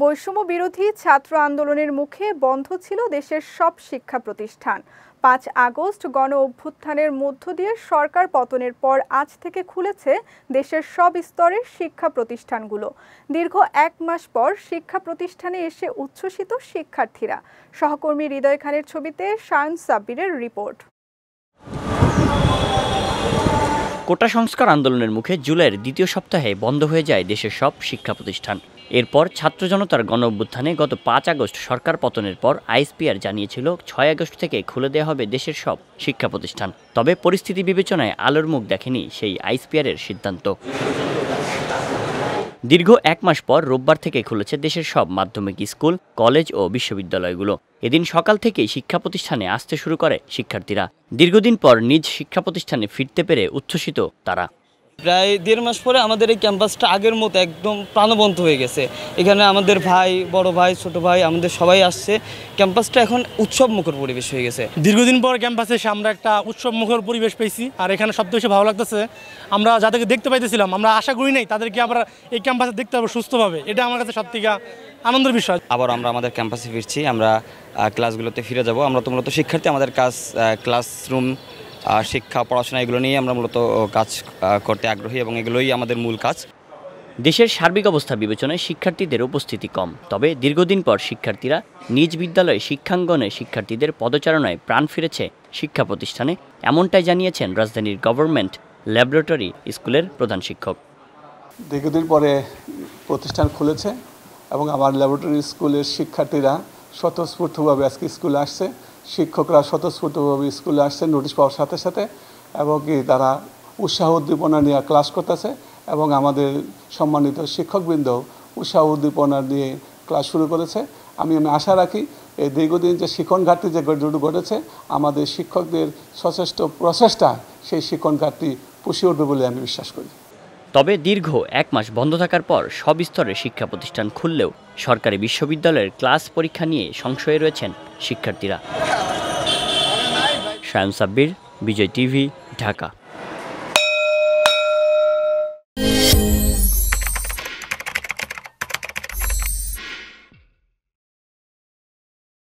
বৈষম্য বিরোধী ছাত্র আন্দোলনের মুখে বন্ধ ছিল দেশের সব শিক্ষা প্রতিষ্ঠান পাঁচ আগস্ট গণ অভ্যুত্থানের মধ্য দিয়ে সরকার পতনের পর আজ থেকে খুলেছে দেশের সব স্তরের শিক্ষা প্রতিষ্ঠানগুলো দীর্ঘ এক মাস পর শিক্ষা প্রতিষ্ঠানে এসে উচ্ছ্বসিত শিক্ষার্থীরা সহকর্মী হৃদয় খানের ছবিতে শায়ন সাব্বিরের রিপোর্ট কোটা সংস্কার আন্দোলনের মুখে জুলাইয়ের দ্বিতীয় সপ্তাহে বন্ধ হয়ে যায় দেশের সব শিক্ষা প্রতিষ্ঠান এরপর ছাত্র জনতার গণ অভ্যুত্থানে গত পাঁচ আগস্ট সরকার পতনের পর আইএসপিআর জানিয়েছিল ছয় আগস্ট থেকে খুলে দেওয়া হবে দেশের সব শিক্ষা প্রতিষ্ঠান তবে পরিস্থিতি বিবেচনায় আলোর মুখ দেখেনি সেই আইএসপিআরের সিদ্ধান্ত দীর্ঘ এক মাস পর রোববার থেকে খুলেছে দেশের সব মাধ্যমিক স্কুল কলেজ ও বিশ্ববিদ্যালয়গুলো এদিন সকাল থেকেই শিক্ষা প্রতিষ্ঠানে আসতে শুরু করে শিক্ষার্থীরা দীর্ঘদিন পর নিজ শিক্ষা প্রতিষ্ঠানে ফিরতে পেরে উচ্ছ্বসিত তারা প্রায় দেড় মাস পরে আমাদের এই ক্যাম্পাসটা আগের মতো একদম প্রাণবন্ত হয়ে গেছে এখানে আমাদের ভাই বড় ভাই ছোট ভাই আমাদের সবাই আসছে ক্যাম্পাসটা এখন উৎসব মুখর পরিবেশ হয়ে গেছে দীর্ঘদিন পর ক্যাম্পাসে এসে আমরা একটা উৎসব মুখর পরিবেশ পেয়েছি আর এখানে সবথেকে বেশি ভালো লাগতেছে আমরা যাদেরকে দেখতে পাইতেছিলাম আমরা আশা করি নাই তাদেরকে আমরা এই ক্যাম্পাসে দেখতে পাবো সুস্থভাবে এটা আমার কাছে সবথেকে আনন্দের বিষয় আবার আমরা আমাদের ক্যাম্পাসে ফিরছি আমরা ক্লাসগুলোতে ফিরে যাব আমরা তো মূলত শিক্ষার্থী আমাদের কাজ ক্লাসরুম শিক্ষা পড়াশোনা এগুলো নিয়ে আমরা মূলত কাজ করতে আগ্রহী এবং এগুলোই আমাদের মূল কাজ দেশের সার্বিক অবস্থা বিবেচনায় শিক্ষার্থীদের উপস্থিতি কম তবে দীর্ঘদিন পর শিক্ষার্থীরা নিজ বিদ্যালয়ে শিক্ষাঙ্গনে শিক্ষার্থীদের পদচারণায় প্রাণ ফিরেছে শিক্ষা প্রতিষ্ঠানে এমনটাই জানিয়েছেন রাজধানীর গভর্নমেন্ট ল্যাবরেটরি স্কুলের প্রধান শিক্ষক দীর্ঘদিন পরে প্রতিষ্ঠান খুলেছে এবং আমার ল্যাবরেটরি স্কুলের শিক্ষার্থীরা স্বতঃস্ফূর্তভাবে আজকে স্কুলে আসছে শিক্ষকরা স্বতঃস্ফূর্তভাবে স্কুলে আসছেন নোটিশ পাওয়ার সাথে সাথে এবং কি তারা উৎসাহ উদ্দীপনা নিয়ে ক্লাস করতেছে এবং আমাদের সম্মানিত শিক্ষকবৃন্দ উৎসাহ উদ্দীপনা নিয়ে ক্লাস শুরু করেছে আমি আমি আশা রাখি এই দীর্ঘদিন যে শিক্ষণ ঘাটতি যে দুটো ঘটেছে আমাদের শিক্ষকদের সচেষ্ট প্রচেষ্টা সেই শিক্ষণ ঘাটতি পুষিয়ে উঠবে বলে আমি বিশ্বাস করি তবে দীর্ঘ এক মাস বন্ধ থাকার পর সব স্তরের শিক্ষা প্রতিষ্ঠান খুললেও সরকারি বিশ্ববিদ্যালয়ের ক্লাস পরীক্ষা নিয়ে সংশয়ে রয়েছেন শিক্ষার্থীরা শায়ন সাব্বির বিজয় টিভি ঢাকা